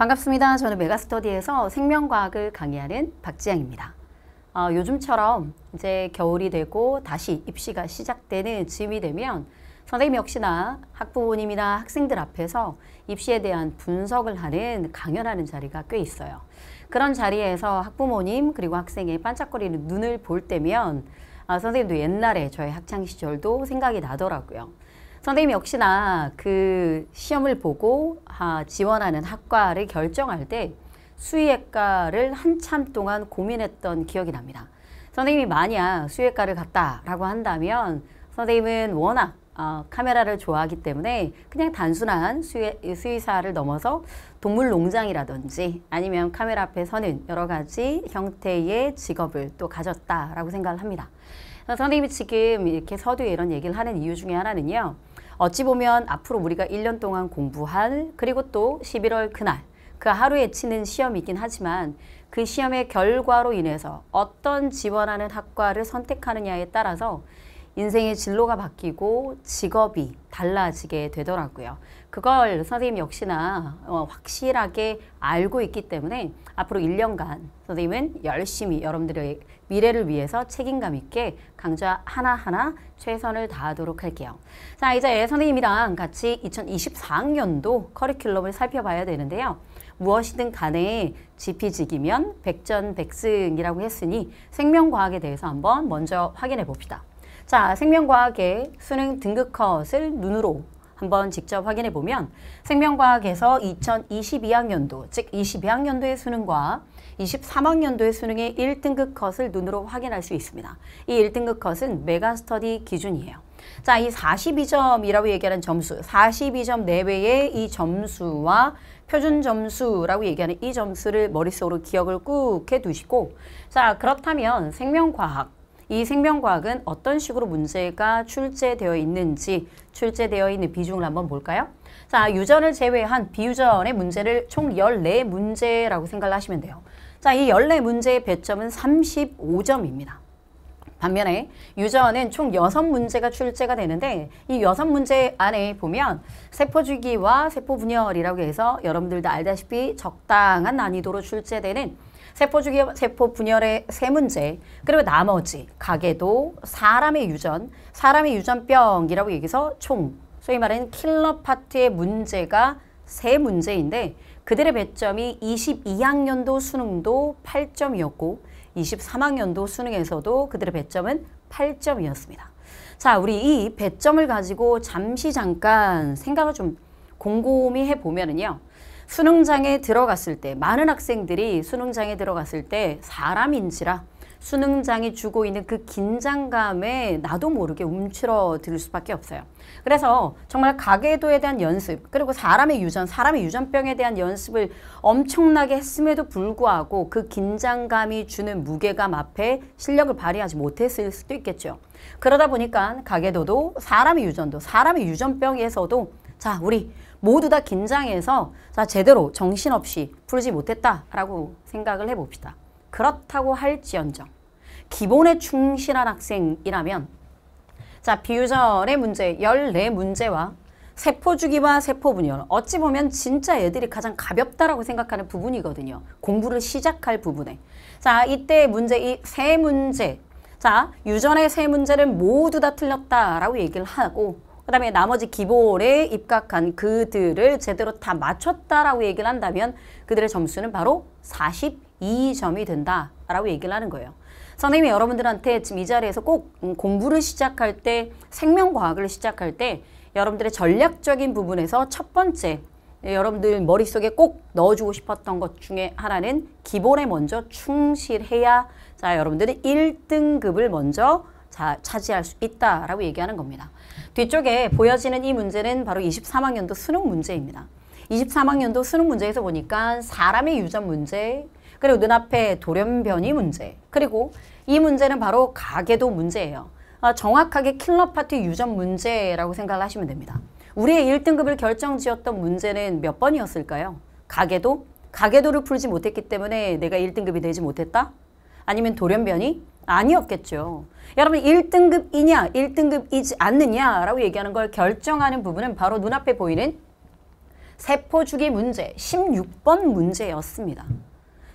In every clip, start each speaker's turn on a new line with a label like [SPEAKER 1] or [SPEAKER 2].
[SPEAKER 1] 반갑습니다. 저는 메가스터디에서 생명과학을 강의하는 박지영입니다. 어, 요즘처럼 이제 겨울이 되고 다시 입시가 시작되는 즈음이 되면 선생님 역시나 학부모님이나 학생들 앞에서 입시에 대한 분석을 하는 강연하는 자리가 꽤 있어요. 그런 자리에서 학부모님 그리고 학생의 반짝거리는 눈을 볼 때면 아, 선생님도 옛날에 저의 학창시절도 생각이 나더라고요. 선생님이 역시나 그 시험을 보고 아, 지원하는 학과를 결정할 때 수의학과를 한참 동안 고민했던 기억이 납니다. 선생님이 만약 수의학과를 갔다라고 한다면 선생님은 워낙 어, 카메라를 좋아하기 때문에 그냥 단순한 수의, 수의사를 넘어서 동물농장이라든지 아니면 카메라 앞에 서는 여러 가지 형태의 직업을 또 가졌다라고 생각을 합니다. 선생님이 지금 이렇게 서두에 이런 얘기를 하는 이유 중에 하나는요. 어찌 보면 앞으로 우리가 1년 동안 공부한 그리고 또 11월 그날 그 하루에 치는 시험이긴 하지만 그 시험의 결과로 인해서 어떤 지원하는 학과를 선택하느냐에 따라서 인생의 진로가 바뀌고 직업이 달라지게 되더라고요. 그걸 선생님 역시나 어, 확실하게 알고 있기 때문에 앞으로 1년간 선생님은 열심히 여러분들의 미래를 위해서 책임감 있게 강좌 하나하나 최선을 다하도록 할게요. 자 이제 선생님이랑 같이 2024학년도 커리큘럼을 살펴봐야 되는데요. 무엇이든 간에 지피지기면 백전백승이라고 했으니 생명과학에 대해서 한번 먼저 확인해 봅시다. 자, 생명과학의 수능 등급 컷을 눈으로 한번 직접 확인해 보면 생명과학에서 2022학년도, 즉 22학년도의 수능과 23학년도의 수능의 1등급 컷을 눈으로 확인할 수 있습니다. 이 1등급 컷은 메가스터디 기준이에요. 자, 이 42점이라고 얘기하는 점수, 42점 내외의 이 점수와 표준 점수라고 얘기하는 이 점수를 머릿속으로 기억을 꾹 해두시고 자, 그렇다면 생명과학 이 생명과학은 어떤 식으로 문제가 출제되어 있는지 출제되어 있는 비중을 한번 볼까요? 자, 유전을 제외한 비유전의 문제를 총 14문제라고 생각을 하시면 돼요. 자, 이 14문제의 배점은 35점입니다. 반면에 유전은 총여 문제가 출제가 되는데 이여 문제 안에 보면 세포주기와 세포분열이라고 해서 여러분들도 알다시피 적당한 난이도로 출제되는 세포 주기 세포 분열의 세 문제 그리고 나머지 가계도 사람의 유전 사람의 유전병이라고 얘기해서 총 소위 말하는 킬러 파트의 문제가 세 문제인데 그들의 배점이 22학년도 수능도 8점이었고 23학년도 수능에서도 그들의 배점은 8점이었습니다. 자, 우리 이 배점을 가지고 잠시 잠깐 생각을 좀 곰곰이 해보면은요. 수능장에 들어갔을 때 많은 학생들이 수능장에 들어갔을 때 사람인지라 수능장이 주고 있는 그 긴장감에 나도 모르게 움츠러들 수밖에 없어요. 그래서 정말 가계도에 대한 연습 그리고 사람의 유전, 사람의 유전병에 대한 연습을 엄청나게 했음에도 불구하고 그 긴장감이 주는 무게감 앞에 실력을 발휘하지 못했을 수도 있겠죠. 그러다 보니까 가계도도 사람의 유전도 사람의 유전병에서도 자 우리 모두 다 긴장해서 제대로 정신없이 풀지 못했다라고 생각을 해봅시다. 그렇다고 할지언정 기본에 충실한 학생이라면 자 비유절의 문제 14문제와 세포주기와 세포분열 어찌 보면 진짜 애들이 가장 가볍다라고 생각하는 부분이거든요. 공부를 시작할 부분에 자 이때 문제 이 세 문제 자 유전의 세 문제를 모두 다 틀렸다라고 얘기를 하고 그다음에 나머지 기볼에 입각한 그들을 제대로 다 맞췄다라고 얘기를 한다면 그들의 점수는 바로 42점이 된다라고 얘기를 하는 거예요. 선생님이 여러분들한테 지금 이 자리에서 꼭 음, 공부를 시작할 때 생명과학을 시작할 때 여러분들의 전략적인 부분에서 첫 번째 예, 여러분들 머릿속에 꼭 넣어주고 싶었던 것 중에 하나는 기본에 먼저 충실해야 자 여러분들은 일등급을 먼저 자, 차지할 수 있다라고 얘기하는 겁니다. 뒤쪽에 보여지는 이 문제는 바로 23학년도 수능 문제입니다. 23학년도 수능 문제에서 보니까 사람의 유전 문제, 그리고 눈앞에 돌연변이 문제, 그리고 이 문제는 바로 가계도 문제예요. 아, 정확하게 킬러파티 유전 문제라고 생각을 하시면 됩니다. 우리의 1등급을 결정지었던 문제는 몇 번이었을까요? 가계도? 가계도를 풀지 못했기 때문에 내가 1등급이 되지 못했다? 아니면 돌연변이? 아니었겠죠. 여러분 1등급이냐 1등급이지 않느냐라고 얘기하는 걸 결정하는 부분은 바로 눈앞에 보이는 세포주기 문제 16번 문제였습니다.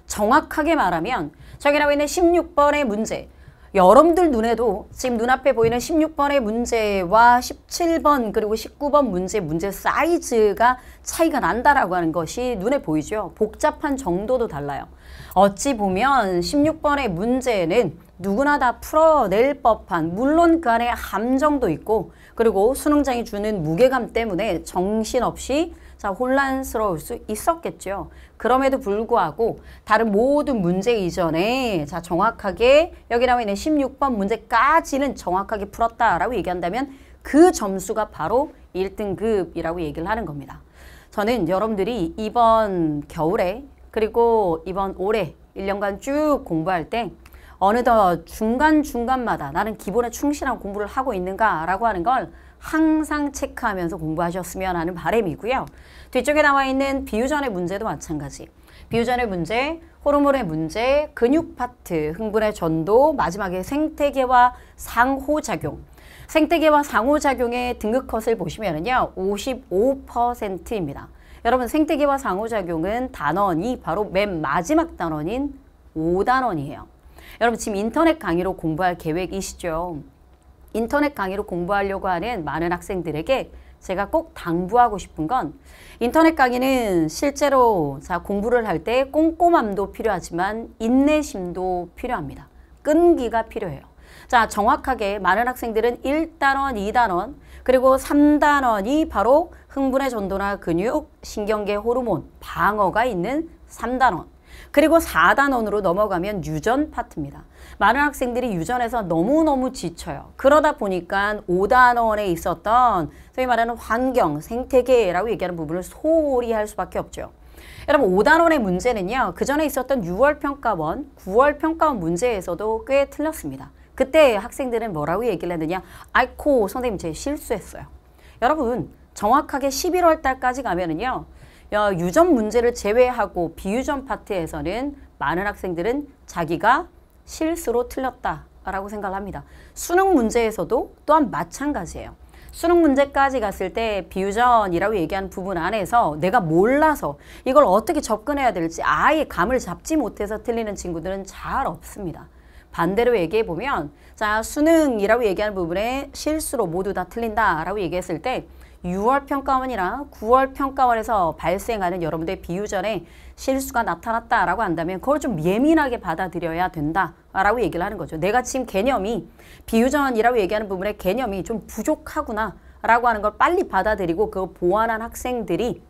[SPEAKER 1] 정확하게 말하면 저기 나와 있는 16번의 문제 여러분들 눈에도 지금 눈앞에 보이는 16번의 문제와 17번 그리고 19번 문제 문제 사이즈가 차이가 난다라고 하는 것이 눈에 보이죠. 복잡한 정도도 달라요. 어찌 보면 16번의 문제는 누구나 다 풀어낼 법한 물론 그 안에 함정도 있고 그리고 수능장이 주는 무게감 때문에 정신없이 자, 혼란스러울 수 있었겠죠. 그럼에도 불구하고 다른 모든 문제 이전에 자, 정확하게 여기 나와 있는 16번 문제까지는 정확하게 풀었다라고 얘기한다면 그 점수가 바로 1등급이라고 얘기를 하는 겁니다. 저는 여러분들이 이번 겨울에 그리고 이번 올해 1년간 쭉 공부할 때 어느덧 중간중간마다 나는 기본에 충실한 공부를 하고 있는가라고 하는 걸 항상 체크하면서 공부하셨으면 하는 바람이고요. 뒤쪽에 나와 있는 비유전의 문제도 마찬가지. 비유전의 문제, 호르몬의 문제, 근육 파트, 흥분의 전도, 마지막에 생태계와 상호작용. 생태계와 상호작용의 등급컷을 보시면요. 55%입니다. 여러분 생태계와 상호작용은 단원이 바로 맨 마지막 단원인 5단원이에요. 여러분 지금 인터넷 강의로 공부할 계획이시죠? 인터넷 강의로 공부하려고 하는 많은 학생들에게 제가 꼭 당부하고 싶은 건 인터넷 강의는 실제로 자 공부를 할 때 꼼꼼함도 필요하지만 인내심도 필요합니다. 끈기가 필요해요. 자 정확하게 많은 학생들은 1단원, 2단원 그리고 3단원이 바로 흥분의 전도나 근육, 신경계 호르몬, 방어가 있는 3단원 그리고 4단원으로 넘어가면 유전 파트입니다. 많은 학생들이 유전에서 너무너무 지쳐요. 그러다 보니까 5단원에 있었던 소위 말하는 환경, 생태계라고 얘기하는 부분을 소홀히 할 수밖에 없죠. 여러분 5단원의 문제는요. 그 전에 있었던 6월 평가원, 9월 평가원 문제에서도 꽤 틀렸습니다. 그때 학생들은 뭐라고 얘기를 했느냐. 아이코 선생님 제 실수했어요. 여러분 정확하게 11월 달까지 가면은요. 어, 유전 문제를 제외하고 비유전 파트에서는 많은 학생들은 자기가 실수로 틀렸다라고 생각 합니다. 수능 문제에서도 또한 마찬가지예요. 수능 문제까지 갔을 때 비유전이라고 얘기한 부분 안에서 내가 몰라서 이걸 어떻게 접근해야 될지 아예 감을 잡지 못해서 틀리는 친구들은 잘 없습니다. 반대로 얘기해 보면 자 수능이라고 얘기하는 부분에 실수로 모두 다 틀린다라고 얘기했을 때 6월 평가원이나 9월 평가원에서 발생하는 여러분들의 비유전에 실수가 나타났다라고 한다면 그걸 좀 예민하게 받아들여야 된다라고 얘기를 하는 거죠. 내가 지금 개념이 비유전이라고 얘기하는 부분의 개념이 좀 부족하구나라고 하는 걸 빨리 받아들이고 그걸 보완한 학생들이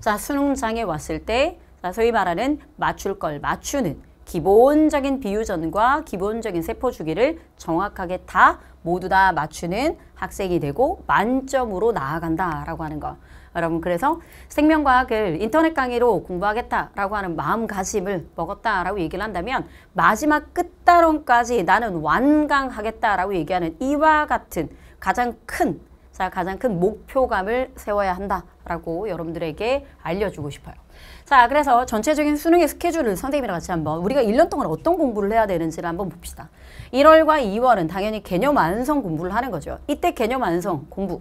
[SPEAKER 1] 자 수능장에 왔을 때 소위 말하는 맞출 걸 맞추는 기본적인 비유전과 기본적인 세포 주기를 정확하게 다 모두 다 맞추는 학생이 되고 만점으로 나아간다라고 하는 거. 여러분 그래서 생명과학을 인터넷 강의로 공부하겠다라고 하는 마음가짐을 먹었다라고 얘기를 한다면 마지막 끝다론까지 나는 완강하겠다라고 얘기하는 이와 같은 가장 큰 가장 큰 목표감을 세워야 한다라고 여러분들에게 알려주고 싶어요. 자, 그래서 전체적인 수능의 스케줄을 선생님이랑 같이 한번 우리가 1년 동안 어떤 공부를 해야 되는지를 한번 봅시다. 1월과 2월은 당연히 개념 완성 공부를 하는 거죠. 이때 개념 완성 공부.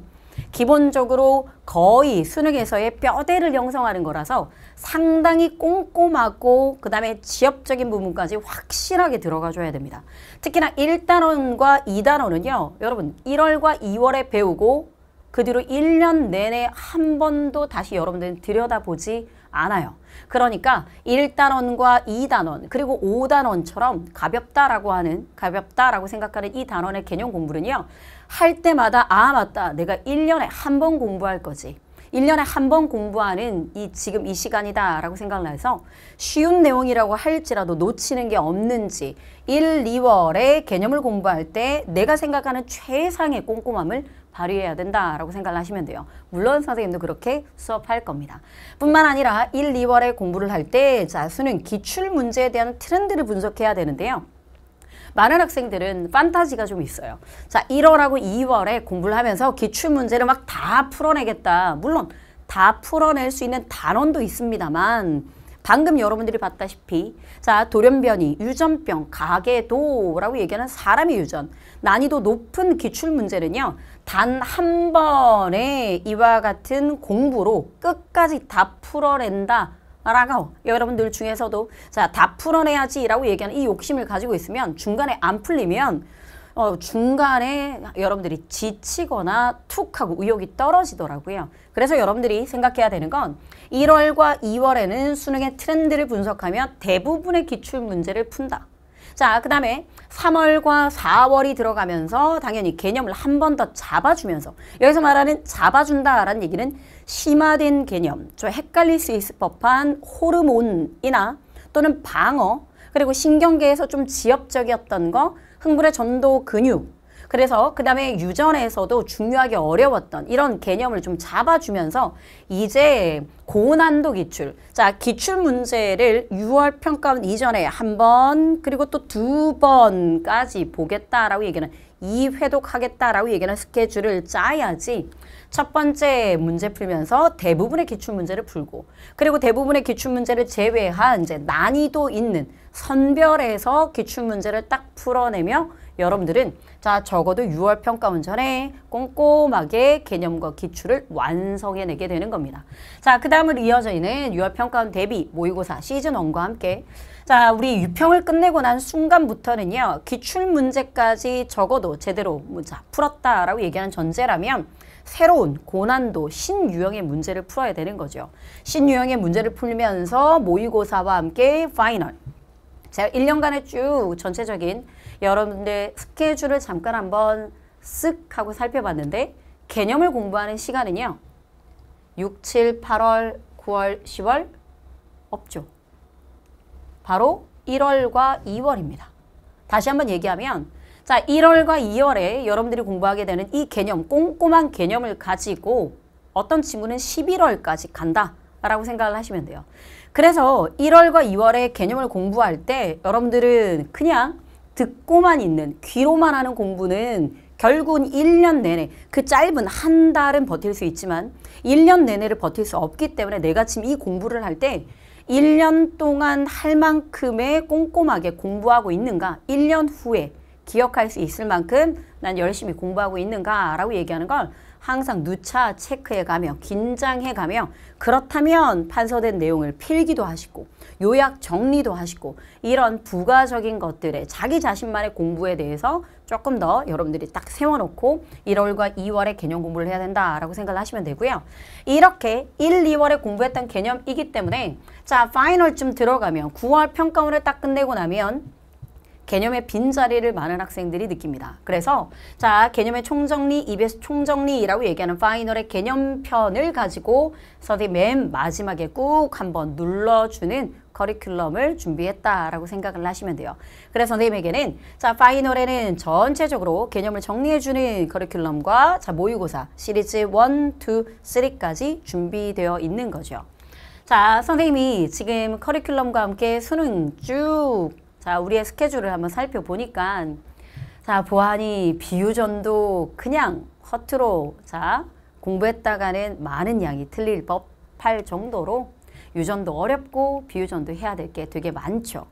[SPEAKER 1] 기본적으로 거의 수능에서의 뼈대를 형성하는 거라서 상당히 꼼꼼하고 그 다음에 지엽적인 부분까지 확실하게 들어가줘야 됩니다. 특히나 1단원과 2단원은요. 여러분 1월과 2월에 배우고 그 뒤로 1년 내내 한 번도 다시 여러분들은 들여다보지 않아요. 그러니까 1단원과 2단원 그리고 5단원처럼 가볍다라고 하는 가볍다라고 생각하는 이 단원의 개념 공부는요. 할 때마다 아 맞다 내가 1년에 한 번 공부할 거지. 1년에 한 번 공부하는 이 지금 이 시간이다 라고 생각을 해서 쉬운 내용이라고 할지라도 놓치는 게 없는지 1, 2월에 개념을 공부할 때 내가 생각하는 최상의 꼼꼼함을 발휘해야 된다라고 생각 하시면 돼요. 물론 선생님도 그렇게 수업할 겁니다. 뿐만 아니라 1, 2월에 공부를 할 때 자, 수능 기출 문제에 대한 트렌드를 분석해야 되는데요. 많은 학생들은 판타지가 좀 있어요. 자, 1월하고 2월에 공부를 하면서 기출 문제를 막 다 풀어내겠다. 물론 다 풀어낼 수 있는 단원도 있습니다만 방금 여러분들이 봤다시피 자 돌연변이, 유전병, 가계도라고 얘기하는 사람의 유전 난이도 높은 기출 문제는요 단 한번에 이와 같은 공부로 끝까지 다 풀어낸다 라고 여러분들 중에서도 자 다 풀어내야지 라고 얘기하는 이 욕심을 가지고 있으면 중간에 안 풀리면 어, 중간에 여러분들이 지치거나 툭 하고 의욕이 떨어지더라고요. 그래서 여러분들이 생각해야 되는 건 1월과 2월에는 수능의 트렌드를 분석하며 대부분의 기출 문제를 푼다. 자, 그 다음에 3월과 4월이 들어가면서 당연히 개념을 한 번 더 잡아주면서 여기서 말하는 잡아준다라는 얘기는 심화된 개념, 저 헷갈릴 수 있을 법한 호르몬이나 또는 방어, 그리고 신경계에서 좀 지엽적이었던 거 흥분의 전도 근육 그래서 그 다음에 유전에서도 중요하게 어려웠던 이런 개념을 좀 잡아주면서 이제 고난도 기출 자 기출 문제를 6월 평가원 이전에 한 번 그리고 또 두 번까지 보겠다라고 얘기는 이 회독하겠다라고 얘기는 스케줄을 짜야지 첫 번째 문제 풀면서 대부분의 기출 문제를 풀고 그리고 대부분의 기출 문제를 제외한 이제 난이도 있는 선별해서 기출문제를 딱 풀어내며 여러분들은 자 적어도 6월 평가원 전에 꼼꼼하게 개념과 기출을 완성해내게 되는 겁니다. 자그 다음으로 이어져 있는 6월 평가원 대비 모의고사 시즌 1과 함께 자 우리 유평을 끝내고 난 순간부터는요 기출문제까지 적어도 제대로 자 풀었다라고 얘기하는 전제라면 새로운 고난도 신유형의 문제를 풀어야 되는 거죠. 신유형의 문제를 풀면서 모의고사와 함께 파이널 제가 1년간의 쭉 전체적인 여러분들의 스케줄을 잠깐 한번 쓱 하고 살펴봤는데 개념을 공부하는 시간은요. 6, 7, 8월, 9월, 10월 없죠. 바로 1월과 2월입니다. 다시 한번 얘기하면 자 1월과 2월에 여러분들이 공부하게 되는 이 개념 꼼꼼한 개념을 가지고 어떤 친구는 11월까지 간다라고 생각을 하시면 돼요. 그래서 1월과 2월의 개념을 공부할 때 여러분들은 그냥 듣고만 있는 귀로만 하는 공부는 결국은 1년 내내 그 짧은 한 달은 버틸 수 있지만 1년 내내를 버틸 수 없기 때문에 내가 지금 이 공부를 할 때 1년 동안 할 만큼의 꼼꼼하게 공부하고 있는가 1년 후에 기억할 수 있을 만큼 난 열심히 공부하고 있는가라고 얘기하는 걸 항상 누차 체크해가며 긴장해가며 그렇다면 판서된 내용을 필기도 하시고 요약 정리도 하시고 이런 부가적인 것들에 자기 자신만의 공부에 대해서 조금 더 여러분들이 딱 세워놓고 1월과 2월에 개념 공부를 해야 된다라고 생각을 하시면 되고요. 이렇게 1, 2월에 공부했던 개념이기 때문에 자 파이널쯤 들어가면 9월 평가원을 딱 끝내고 나면 개념의 빈자리를 많은 학생들이 느낍니다. 그래서 자 개념의 총정리, EBS 총정리라고 얘기하는 파이널의 개념편을 가지고 선생님 맨 마지막에 꾹 한번 눌러주는 커리큘럼을 준비했다라고 생각을 하시면 돼요. 그래서 선생님에게는 자 파이널에는 전체적으로 개념을 정리해주는 커리큘럼과 자 모의고사 시리즈 1, 2, 3까지 준비되어 있는 거죠. 자 선생님이 지금 커리큘럼과 함께 수능 쭉 자, 우리의 스케줄을 한번 살펴보니까 자, 보안이 비유전도 그냥 허투로 자, 공부했다가는 많은 양이 틀릴 법할 정도로 유전도 어렵고 비유전도 해야 될 게 되게 많죠.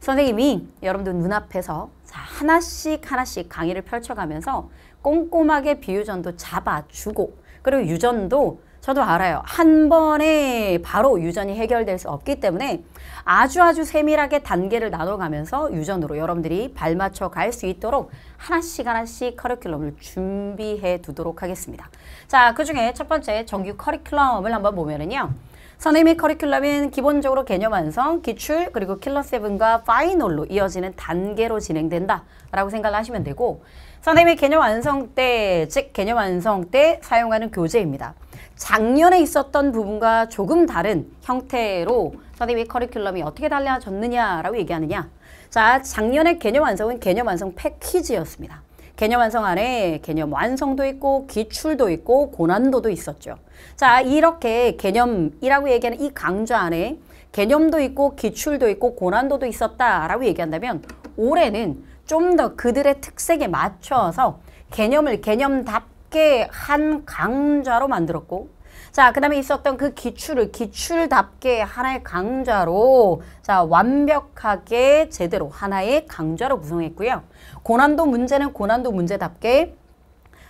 [SPEAKER 1] 선생님이 여러분들 눈앞에서 하나씩 하나씩 강의를 펼쳐가면서 꼼꼼하게 비유전도 잡아주고 그리고 유전도 저도 알아요. 한 번에 바로 유전이 해결될 수 없기 때문에 아주 아주 세밀하게 단계를 나눠가면서 유전으로 여러분들이 발맞춰 갈 수 있도록 하나씩 하나씩 커리큘럼을 준비해 두도록 하겠습니다. 자, 그 중에 첫 번째 정규 커리큘럼을 한번 보면은요. 선생님의 커리큘럼은 기본적으로 개념 완성, 기출, 그리고 킬러 세븐과 파이널로 이어지는 단계로 진행된다라고 생각을 하시면 되고 선생님의 개념 완성 때, 즉 개념 완성 때 사용하는 교재입니다. 작년에 있었던 부분과 조금 다른 형태로 선생님이 커리큘럼이 어떻게 달라졌느냐라고 얘기하느냐 자작년에 개념 완성은 개념 완성 패키지였습니다. 개념 완성 안에 개념 완성도 있고 기출도 있고 고난도도 있었죠. 자 이렇게 개념이라고 얘기하는 이 강좌 안에 개념도 있고 기출도 있고 고난도도 있었다라고 얘기한다면 올해는 좀 더 그들의 특색에 맞춰서 개념을 개념답 어떻게 한강좌로 만들었고 자, 그 다음에 있었던 그 기출을 기출답게 하나의 강좌로 자, 완벽하게 제대로 하나의 강좌로 구성했고요. 고난도 문제는 고난도 문제답게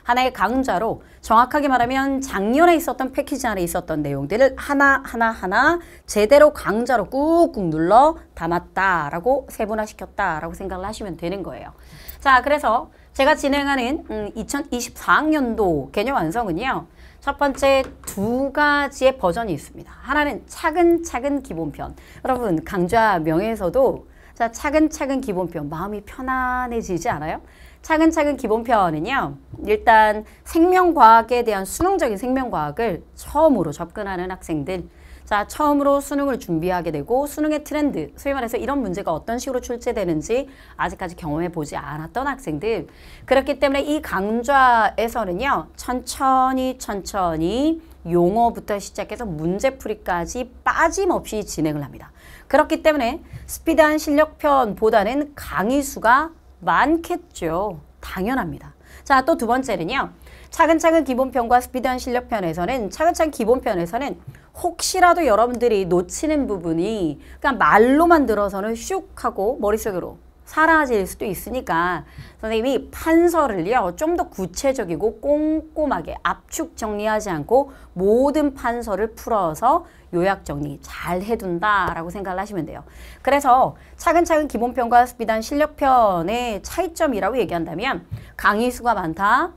[SPEAKER 1] 하나의 강좌로 정확하게 말하면 작년에 있었던 패키지 안에 있었던 내용들을 하나하나 하나, 하나 제대로 강좌로 꾹꾹 눌러 담았다라고 세분화시켰다라고 생각을 하시면 되는 거예요. 자, 그래서 제가 진행하는 음, 2024학년도 개념 완성은요. 첫 번째 두 가지의 버전이 있습니다. 하나는 차근차근 기본편. 여러분 강좌 명에서도 자 차근차근 기본편 마음이 편안해지지 않아요? 차근차근 기본편은요. 일단 생명과학에 대한 수능적인 생명과학을 처음으로 접근하는 학생들 자, 처음으로 수능을 준비하게 되고 수능의 트렌드, 소위 말해서 이런 문제가 어떤 식으로 출제되는지 아직까지 경험해 보지 않았던 학생들. 그렇기 때문에 이 강좌에서는요. 천천히 천천히 용어부터 시작해서 문제풀이까지 빠짐없이 진행을 합니다. 그렇기 때문에 스피드한 실력편보다는 강의 수가 많겠죠. 당연합니다. 자, 또 두 번째는요. 차근차근 기본편과 스피드한 실력편에서는 차근차근 기본편에서는 혹시라도 여러분들이 놓치는 부분이 그러니까 말로만 들어서는 슉 하고 머릿속으로 사라질 수도 있으니까 선생님이 판서를요 좀 더 구체적이고 꼼꼼하게 압축 정리하지 않고 모든 판서를 풀어서 요약 정리 잘 해둔다라고 생각을 하시면 돼요. 그래서 차근차근 기본편과 습비단 실력편의 차이점이라고 얘기한다면 강의 수가 많다.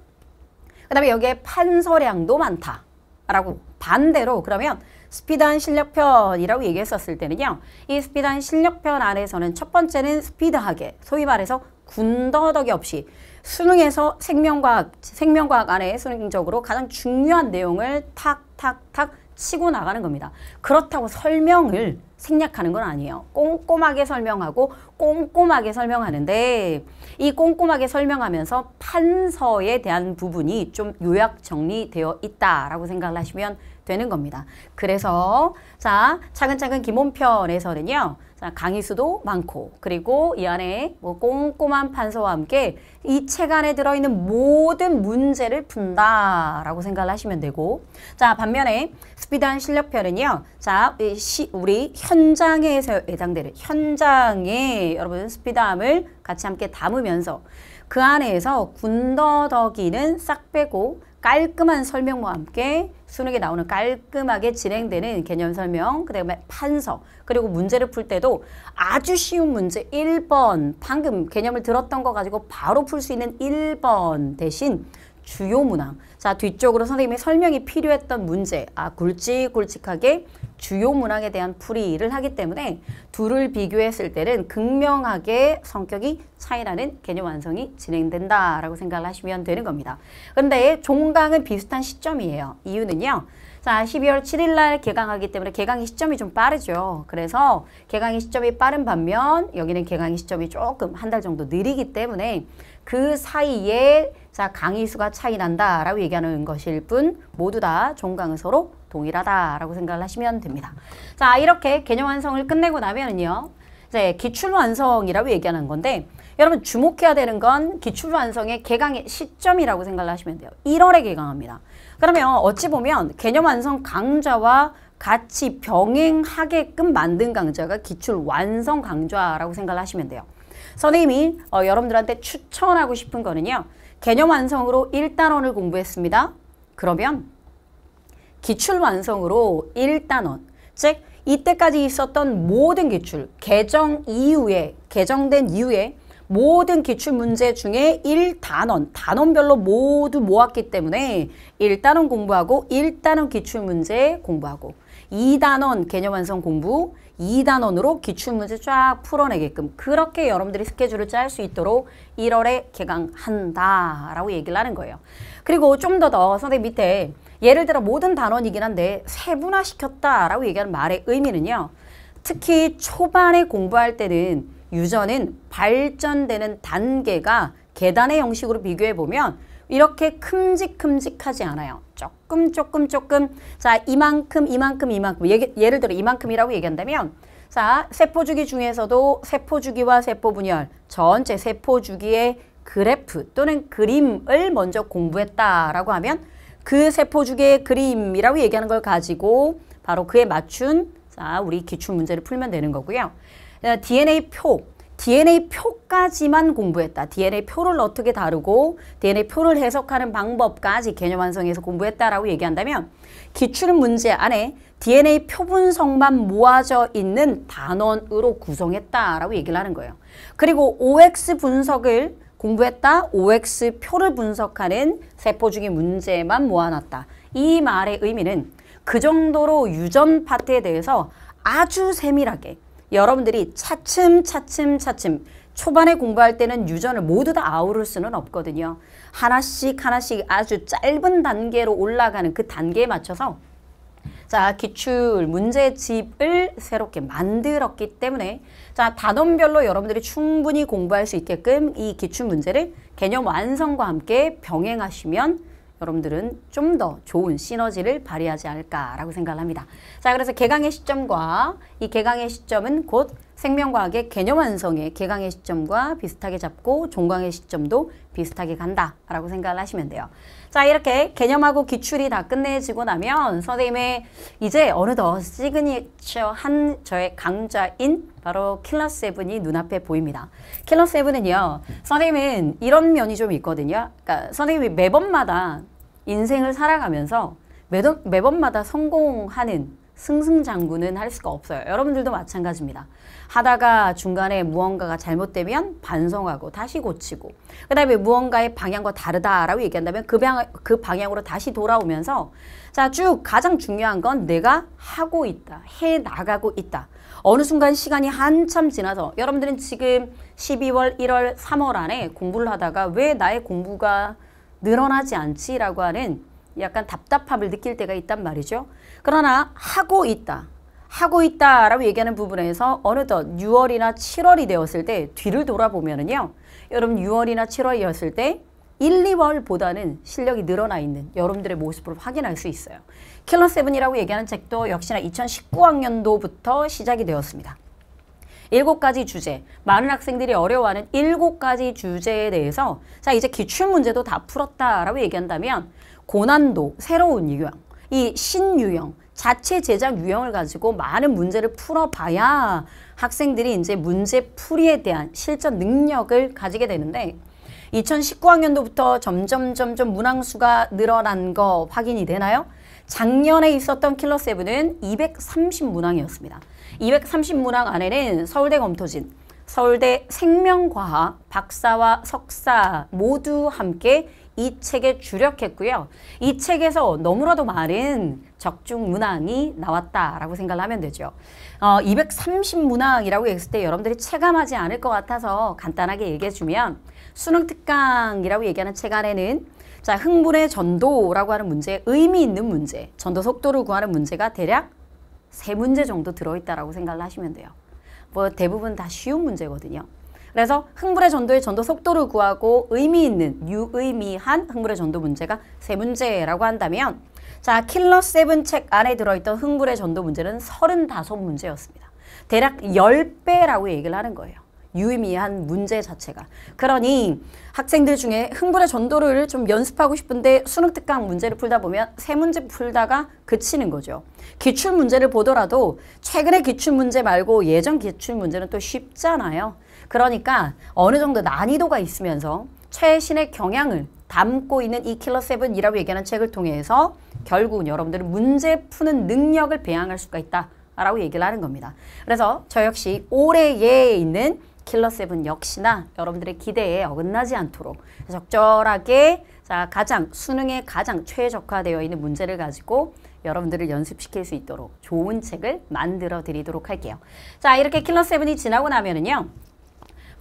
[SPEAKER 1] 그 다음에 여기에 판서량도 많다라고 반대로 그러면 스피드한 실력편이라고 얘기했었을 때는요. 이 스피드한 실력편 안에서는 첫 번째는 스피드하게 소위 말해서 군더더기 없이 수능에서 생명과학, 생명과학 안에 수능적으로 가장 중요한 내용을 탁탁탁 치고 나가는 겁니다. 그렇다고 설명을 생략하는 건 아니에요. 꼼꼼하게 설명하고 꼼꼼하게 설명하는데 이 꼼꼼하게 설명하면서 판서에 대한 부분이 좀 요약 정리되어 있다라고 생각을 하시면 되는 겁니다. 그래서 자 차근차근 기본편에서는요. 자, 강의 수도 많고 그리고 이 안에 뭐 꼼꼼한 판서와 함께 이 책 안에 들어있는 모든 문제를 푼다라고 생각을 하시면 되고 자 반면에 스피드 실력편은요. 자, 우리 현장에서 해당되는 현장에 여러분 스피드함을 같이 함께 담으면서 그 안에서 군더더기는 싹 빼고 깔끔한 설명과 함께 수능에 나오는 깔끔하게 진행되는 개념 설명, 그 다음에 판서, 그리고 문제를 풀 때도 아주 쉬운 문제 1번, 방금 개념을 들었던 거 가지고 바로 풀 수 있는 1번 대신 주요 문항. 자, 뒤쪽으로 선생님이 설명이 필요했던 문제. 아, 굵직굵직하게 주요 문항에 대한 풀이를 하기 때문에 둘을 비교했을 때는 극명하게 성격이 차이라는 개념 완성이 진행된다라고 생각을 하시면 되는 겁니다. 근데 종강은 비슷한 시점이에요. 이유는요. 자, 12월 7일 날 개강하기 때문에 개강의 시점이 좀 빠르죠. 그래서 개강의 시점이 빠른 반면 여기는 개강의 시점이 조금 한 달 정도 느리기 때문에 그 사이에 자 강의 수가 차이 난다라고 얘기하는 것일 뿐 모두 다종강의 서로 동일하다라고 생각을 하시면 됩니다. 자 이렇게 개념 완성을 끝내고 나면은요. 이제 기출 완성이라고 얘기하는 건데 여러분 주목해야 되는 건 기출 완성의 개강의 시점이라고 생각을 하시면 돼요. 1월에 개강합니다. 그러면 어찌 보면 개념 완성 강좌와 같이 병행하게끔 만든 강좌가 기출 완성 강좌라고 생각을 하시면 돼요. 선생님이 어, 여러분들한테 추천하고 싶은 거는요. 개념 완성으로 1단원을 공부했습니다. 그러면 기출 완성으로 1단원, 즉 이때까지 있었던 모든 기출, 개정 이후에, 개정된 이후에 모든 기출 문제 중에 1단원, 단원별로 모두 모았기 때문에 1단원 공부하고 1단원 기출 문제 공부하고 2단원 개념 완성 공부, 2단원으로 기출문제 쫙 풀어내게끔 그렇게 여러분들이 스케줄을 짤 수 있도록 1월에 개강한다라고 얘기를 하는 거예요. 그리고 좀 더 더 선생님 밑에 예를 들어 모든 단원이긴 한데 세분화시켰다라고 얘기하는 말의 의미는요. 특히 초반에 공부할 때는 유전는 발전되는 단계가 계단의 형식으로 비교해보면 이렇게 큼직큼직하지 않아요. 조금 조금 조금 자 이만큼 이만큼 이만큼 예, 예를 들어 이만큼이라고 얘기한다면 자 세포 주기 중에서도 세포 주기와 세포 분열 전체 세포 주기의 그래프 또는 그림을 먼저 공부했다라고 하면 그 세포 주기의 그림이라고 얘기하는 걸 가지고 바로 그에 맞춘 자 우리 기출 문제를 풀면 되는 거고요. DNA 표 DNA 표까지만 공부했다. DNA 표를 어떻게 다루고 DNA 표를 해석하는 방법까지 개념 완성해서 공부했다라고 얘기한다면 기출 문제 안에 DNA 표분석만 모아져 있는 단원으로 구성했다라고 얘기를 하는 거예요. 그리고 OX 분석을 공부했다. OX 표를 분석하는 세포 중의 문제만 모아놨다. 이 말의 의미는 그 정도로 유전 파트에 대해서 아주 세밀하게 여러분들이 차츰 차츰 차츰 초반에 공부할 때는 유전을 모두 다 아우를 수는 없거든요. 하나씩 하나씩 아주 짧은 단계로 올라가는 그 단계에 맞춰서 자 기출 문제집을 새롭게 만들었기 때문에 자 단원별로 여러분들이 충분히 공부할 수 있게끔 이 기출 문제를 개념 완성과 함께 병행하시면 여러분들은 좀 더 좋은 시너지를 발휘하지 않을까라고 생각을 합니다. 자, 그래서 개강의 시점과 이 개강의 시점은 곧 생명과학의 개념 완성의 개강의 시점과 비슷하게 잡고 종강의 시점도 비슷하게 간다라고 생각을 하시면 돼요. 자 이렇게 개념하고 기출이 다 끝내지고 나면 선생님의 이제 어느덧 시그니처한 저의 강좌인 바로 킬러 세븐이 눈앞에 보입니다. 킬러 세븐은요. 선생님은 이런 면이 좀 있거든요. 그러니까 선생님이 매번마다 인생을 살아가면서 매번, 매번마다 성공하는 승승장구는 할 수가 없어요. 여러분들도 마찬가지입니다. 하다가 중간에 무언가가 잘못되면 반성하고 다시 고치고 그 다음에 무언가의 방향과 다르다라고 얘기한다면 그, 방, 그 방향으로 다시 돌아오면서 자쭉 가장 중요한 건 내가 하고 있다. 해나가고 있다. 어느 순간 시간이 한참 지나서 여러분들은 지금 12월, 1월, 3월 안에 공부를 하다가 왜 나의 공부가 늘어나지 않지라고 하는 약간 답답함을 느낄 때가 있단 말이죠. 그러나 하고 있다. 하고 있다라고 얘기하는 부분에서 어느덧 6월이나 7월이 되었을 때 뒤를 돌아보면은요. 여러분 6월이나 7월이었을 때 1, 2월보다는 실력이 늘어나 있는 여러분들의 모습을 확인할 수 있어요. 킬러 세븐이라고 얘기하는 책도 역시나 2019학년도부터 시작이 되었습니다. 7 가지 주제, 많은 학생들이 어려워하는 7 가지 주제에 대해서 자 이제 기출문제도 다 풀었다라고 얘기한다면 고난도, 새로운 유형, 이 신유형, 자체 제작 유형을 가지고 많은 문제를 풀어봐야 학생들이 이제 문제 풀이에 대한 실전 능력을 가지게 되는데 2019학년도부터 점점 점점 문항수가 늘어난 거 확인이 되나요? 작년에 있었던 킬러세븐은 230문항이었습니다. 230문항 안에는 서울대 검토진, 서울대 생명과학 박사와 석사 모두 함께 이 책에 주력했고요. 이 책에서 너무나도 많은 적중 문항이 나왔다라고 생각을 하면 되죠. 어, 230문항이라고 했을 때 여러분들이 체감하지 않을 것 같아서 간단하게 얘기해주면 수능 특강이라고 얘기하는 책 안에는 자 흥분의 전도라고 하는 문제, 의미 있는 문제, 전도 속도를 구하는 문제가 대략 세문제 정도 들어있다라고 생각을 하시면 돼요. 뭐 대부분 다 쉬운 문제거든요. 그래서 흥불의 전도의 전도 속도를 구하고 의미 있는 유의미한 흥불의 전도 문제가 세 문제라고 한다면 자 킬러 세븐 책 안에 들어있던 흥불의 전도 문제는 35문제였습니다. 대략 10배라고 얘기를 하는 거예요. 유의미한 문제 자체가. 그러니 학생들 중에 흥분의 전도를 좀 연습하고 싶은데 수능 특강 문제를 풀다 보면 세 문제 풀다가 그치는 거죠. 기출 문제를 보더라도 최근의 기출 문제 말고 예전 기출 문제는 또 쉽잖아요. 그러니까 어느 정도 난이도가 있으면서 최신의 경향을 담고 있는 이 킬러 세븐이라고 얘기하는 책을 통해서 결국은 여러분들은 문제 푸는 능력을 배양할 수가 있다라고 얘기를 하는 겁니다. 그래서 저 역시 올해에 있는 킬러 세븐 역시나 여러분들의 기대에 어긋나지 않도록 적절하게 자 가장 수능에 가장 최적화되어 있는 문제를 가지고 여러분들을 연습시킬 수 있도록 좋은 책을 만들어 드리도록 할게요. 자 이렇게 킬러 세븐이 지나고 나면은요.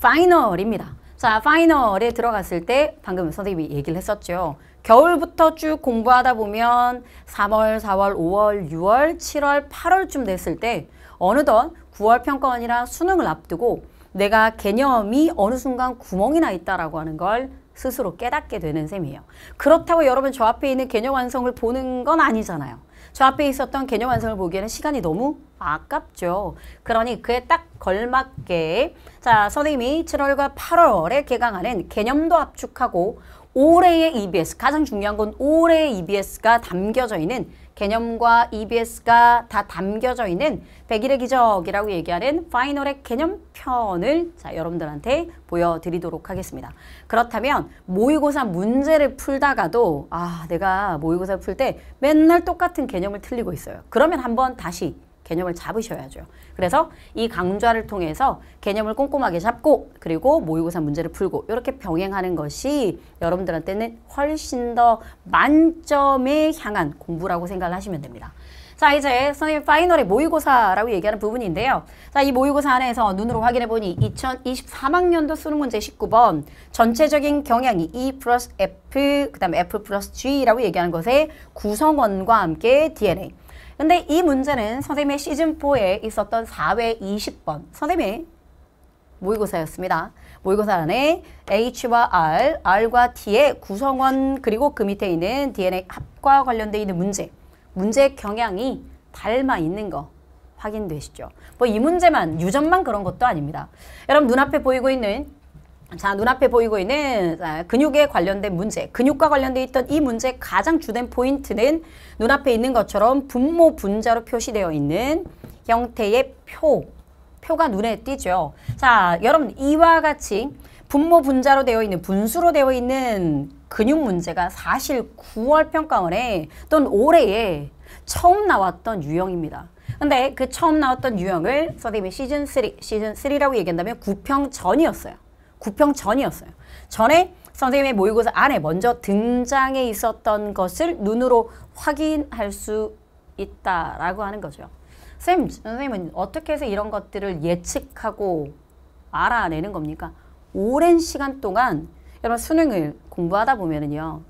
[SPEAKER 1] 파이널입니다. 자, 파이널에 들어갔을 때 방금 선생님이 얘기를 했었죠. 겨울부터 쭉 공부하다 보면 3월, 4월, 5월, 6월, 7월, 8월쯤 됐을 때 어느덧 9월 평가원이랑 수능을 앞두고 내가 개념이 어느 순간 구멍이 나 있다라고 하는 걸 스스로 깨닫게 되는 셈이에요. 그렇다고 여러분 저 앞에 있는 개념 완성을 보는 건 아니잖아요. 저 앞에 있었던 개념 완성을 보기에는 시간이 너무 아깝죠. 그러니 그에 딱 걸맞게 자 선생님이 7월과 8월에 개강하는 개념도 압축하고 올해의 EBS 가장 중요한 건 올해의 EBS가 담겨져 있는 개념과 EBS가 다 담겨져 있는 백일의 기적이라고 얘기하는 파이널의 개념편을 자, 여러분들한테 보여드리도록 하겠습니다. 그렇다면 모의고사 문제를 풀다가도 아 내가 모의고사 풀 때 맨날 똑같은 개념을 틀리고 있어요. 그러면 한번 다시 개념을 잡으셔야죠. 그래서 이 강좌를 통해서 개념을 꼼꼼하게 잡고 그리고 모의고사 문제를 풀고 이렇게 병행하는 것이 여러분들한테는 훨씬 더 만점에 향한 공부라고 생각을 하시면 됩니다. 자 이제 선생님 파이널의 모의고사라고 얘기하는 부분인데요. 자 이 모의고사 안에서 눈으로 확인해 보니 2023학년도 수능 문제 19번 전체적인 경향이 E 플러스 F 그 다음에 F 플러스 G라고 얘기하는 것의 구성원과 함께 DNA 근데 이 문제는 선생님의 시즌4에 있었던 4회 20번 선생님의 모의고사였습니다. 모의고사 안에 H와 R, R과 T의 구성원 그리고 그 밑에 있는 DNA 합과 관련돼 있는 문제 문제 경향이 닮아 있는 거 확인되시죠? 뭐 이 문제만 유전만 그런 것도 아닙니다. 여러분 눈앞에 보이고 있는 자 눈앞에 보이고 있는 근육에 관련된 문제 근육과 관련돼 있던 이 문제 가장 주된 포인트는 눈앞에 있는 것처럼 분모 분자로 표시되어 있는 형태의 표 표가 눈에 띄죠 자 여러분 이와 같이 분모 분자로 되어 있는 분수로 되어 있는 근육 문제가 사실 9월 평가원에 또는 올해에 처음 나왔던 유형입니다 근데 그 처음 나왔던 유형을 선생님이 시즌3 시즌3라고 얘기한다면 9평 전이었어요 9평 전이었어요. 전에 선생님의 모의고사 안에 먼저 등장해 있었던 것을 눈으로 확인할 수 있다라고 하는 거죠. 쌤, 선생님은 어떻게 해서 이런 것들을 예측하고 알아내는 겁니까? 오랜 시간 동안 여러분 수능을 공부하다 보면은요.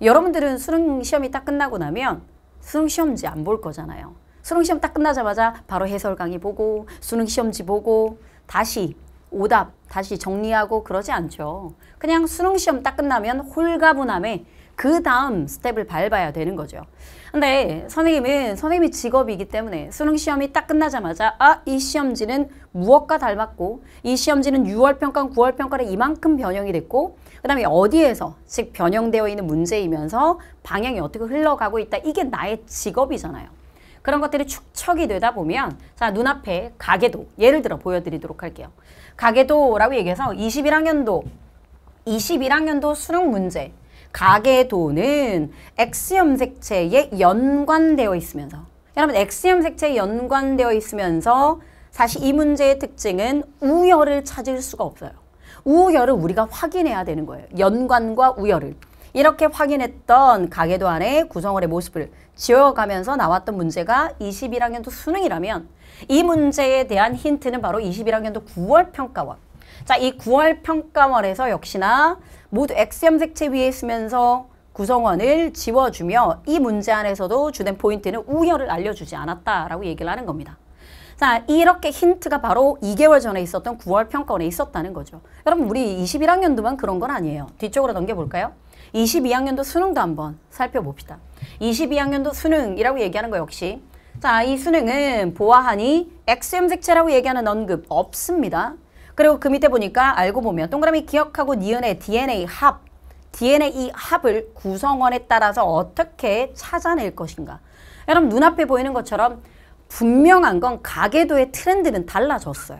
[SPEAKER 1] 여러분들은 수능 시험이 딱 끝나고 나면 수능 시험지 안 볼 거잖아요. 수능 시험 딱 끝나자마자 바로 해설 강의 보고 수능 시험지 보고 다시 오답 다시 정리하고 그러지 않죠. 그냥 수능시험 딱 끝나면 홀가분함에 그 다음 스텝을 밟아야 되는 거죠. 근데 선생님은 선생님이 직업이기 때문에 수능시험이 딱 끝나자마자 아, 이 시험지는 무엇과 닮았고 이 시험지는 6월평가, 9월평가를 이만큼 변형이 됐고 그 다음에 어디에서 즉 변형되어 있는 문제이면서 방향이 어떻게 흘러가고 있다 이게 나의 직업이잖아요. 그런 것들이 축척이 되다 보면 자 눈앞에 가계도 예를 들어 보여드리도록 할게요. 가계도라고 얘기해서 21학년도 21학년도 수능 문제 가계도는 X염색체에 연관되어 있으면서 여러분 X염색체에 연관되어 있으면서 사실 이 문제의 특징은 우열을 찾을 수가 없어요. 우열을 우리가 확인해야 되는 거예요. 연관과 우열을. 이렇게 확인했던 가계도 안에 구성원의 모습을 지어가면서 나왔던 문제가 21학년도 수능이라면 이 문제에 대한 힌트는 바로 21학년도 9월 평가원. 자, 이 9월 평가원에서 역시나 모두 X 염색체 위에 쓰면서 구성원을 지워주며 이 문제 안에서도 주된 포인트는 우열을 알려주지 않았다라고 얘기를 하는 겁니다. 자, 이렇게 힌트가 바로 2개월 전에 있었던 9월 평가원에 있었다는 거죠. 여러분, 우리 21학년도만 그런 건 아니에요. 뒤쪽으로 넘겨볼까요? 22학년도 수능도 한번 살펴봅시다. 22학년도 수능이라고 얘기하는 거 역시 자, 이 수능은 보아하니 XM색채라고 얘기하는 언급 없습니다. 그리고 그 밑에 보니까 알고 보면 동그라미 기억하고 니은의 DNA 합, DNA 이 합을 구성원에 따라서 어떻게 찾아낼 것인가. 여러분 눈앞에 보이는 것처럼 분명한 건 가계도의 트렌드는 달라졌어요.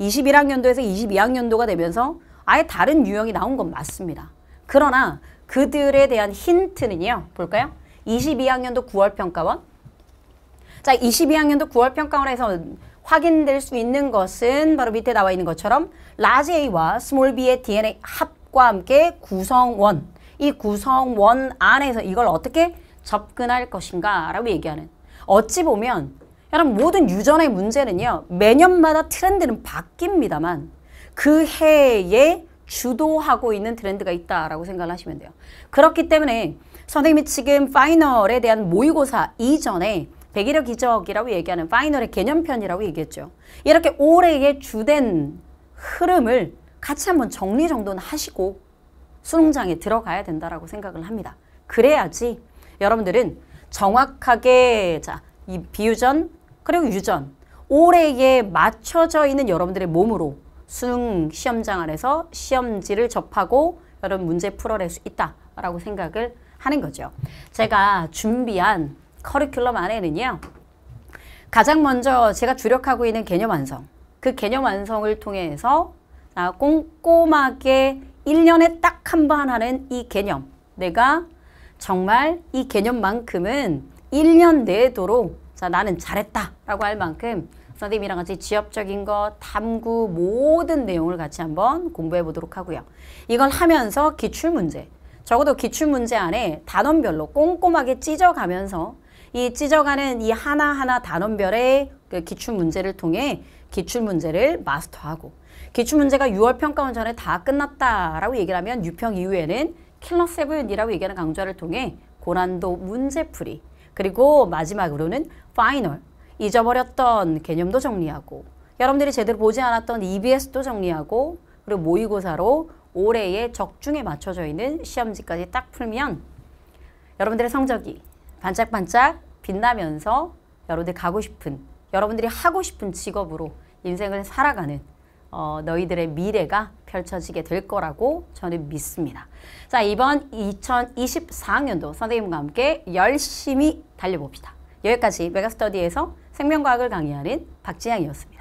[SPEAKER 1] 21학년도에서 22학년도가 되면서 아예 다른 유형이 나온 건 맞습니다. 그러나 그들에 대한 힌트는요. 볼까요? 22학년도 9월 평가원. 자, 22학년도 9월 평가원에서 확인될 수 있는 것은 바로 밑에 나와 있는 것처럼 라지 A와 스몰 B의 DNA 합과 함께 구성원, 이 구성원 안에서 이걸 어떻게 접근할 것인가 라고 얘기하는 어찌 보면 여러분 모든 유전의 문제는요 매년마다 트렌드는 바뀝니다만 그 해의 주도하고 있는 트렌드가 있다라고 생각을 하시면 돼요. 그렇기 때문에 선생님이 지금 파이널에 대한 모의고사 이전에 백일의 기적이라고 얘기하는 파이널의 개념편이라고 얘기했죠. 이렇게 올해의 주된 흐름을 같이 한번 정리 정도 하시고 수능장에 들어가야 된다라고 생각을 합니다. 그래야지 여러분들은 정확하게 자, 이 비유전 그리고 유전 올해에 맞춰져 있는 여러분들의 몸으로 수능 시험장 안에서 시험지를 접하고 여러분 문제 풀어낼 수 있다라고 생각을 하는 거죠. 제가 준비한 커리큘럼 안에는요. 가장 먼저 제가 주력하고 있는 개념 완성. 그 개념 완성을 통해서 꼼꼼하게 1년에 딱 한 번 하는 이 개념. 내가 정말 이 개념만큼은 1년 내도록 자, 나는 잘했다라고 할 만큼 선생님이랑 같이 지역적인 거, 탐구 모든 내용을 같이 한번 공부해 보도록 하고요. 이걸 하면서 기출문제, 적어도 기출문제 안에 단원별로 꼼꼼하게 찢어가면서 이 찢어가는 이 하나하나 단원별의 그 기출문제를 통해 기출문제를 마스터하고 기출문제가 6월 평가원 전에 다 끝났다라고 얘기를 하면 유평 이후에는 킬러 세븐이라고 얘기하는 강좌를 통해 고난도 문제풀이 그리고 마지막으로는 파이널 잊어버렸던 개념도 정리하고 여러분들이 제대로 보지 않았던 EBS도 정리하고 그리고 모의고사로 올해의 적중에 맞춰져 있는 시험지까지 딱 풀면 여러분들의 성적이 반짝반짝 빛나면서 여러분들이 가고 싶은 여러분들이 하고 싶은 직업으로 인생을 살아가는 어, 너희들의 미래가 펼쳐지게 될 거라고 저는 믿습니다. 자 이번 2024학년도 선생님과 함께 열심히 달려봅시다. 여기까지 메가스터디에서 생명과학을 강의하는 박지향이었습니다.